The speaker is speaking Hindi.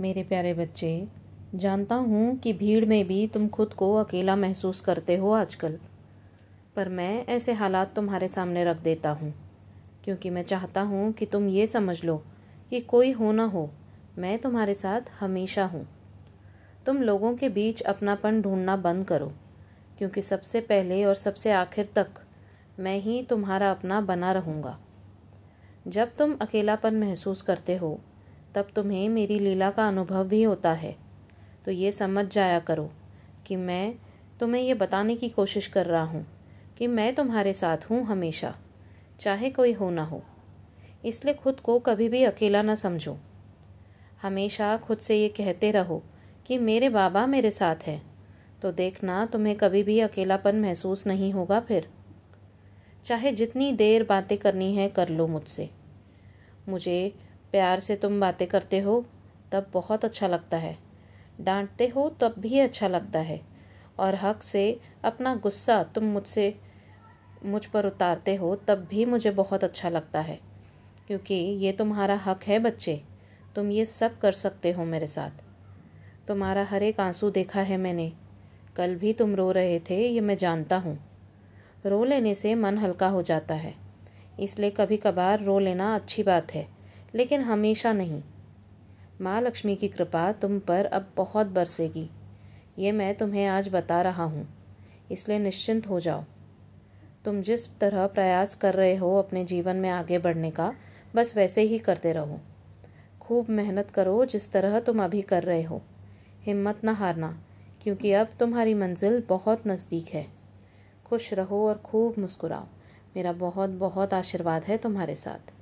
मेरे प्यारे बच्चे जानता हूँ कि भीड़ में भी तुम खुद को अकेला महसूस करते हो आजकल पर मैं ऐसे हालात तुम्हारे सामने रख देता हूँ क्योंकि मैं चाहता हूँ कि तुम ये समझ लो कि कोई हो ना हो मैं तुम्हारे साथ हमेशा हूँ तुम लोगों के बीच अपनापन ढूंढना बंद करो क्योंकि सबसे पहले और सबसे आखिर तक मैं ही तुम्हारा अपना बना रहूँगा जब तुम अकेलापन महसूस करते हो तब तुम्हें मेरी लीला का अनुभव भी होता है तो ये समझ जाया करो कि मैं तुम्हें ये बताने की कोशिश कर रहा हूँ कि मैं तुम्हारे साथ हूँ हमेशा चाहे कोई हो ना हो इसलिए खुद को कभी भी अकेला ना समझो हमेशा खुद से ये कहते रहो कि मेरे बाबा मेरे साथ हैं तो देखना तुम्हें कभी भी अकेलापन महसूस नहीं होगा फिर चाहे जितनी देर बातें करनी है कर लो मुझसे मुझे प्यार से तुम बातें करते हो तब बहुत अच्छा लगता है डांटते हो तब भी अच्छा लगता है और हक से अपना गुस्सा तुम मुझसे मुझ पर उतारते हो तब भी मुझे बहुत अच्छा लगता है क्योंकि ये तुम्हारा हक है बच्चे तुम ये सब कर सकते हो मेरे साथ तुम्हारा हर एक आंसू देखा है मैंने कल भी तुम रो रहे थे ये मैं जानता हूँ रो लेने से मन हल्का हो जाता है इसलिए कभी कभार रो लेना अच्छी बात है लेकिन हमेशा नहीं माँ लक्ष्मी की कृपा तुम पर अब बहुत बरसेगी ये मैं तुम्हें आज बता रहा हूँ इसलिए निश्चिंत हो जाओ तुम जिस तरह प्रयास कर रहे हो अपने जीवन में आगे बढ़ने का बस वैसे ही करते रहो खूब मेहनत करो जिस तरह तुम अभी कर रहे हो हिम्मत न हारना क्योंकि अब तुम्हारी मंजिल बहुत नज़दीक है खुश रहो और खूब मुस्कुराओ मेरा बहुत बहुत आशीर्वाद है तुम्हारे साथ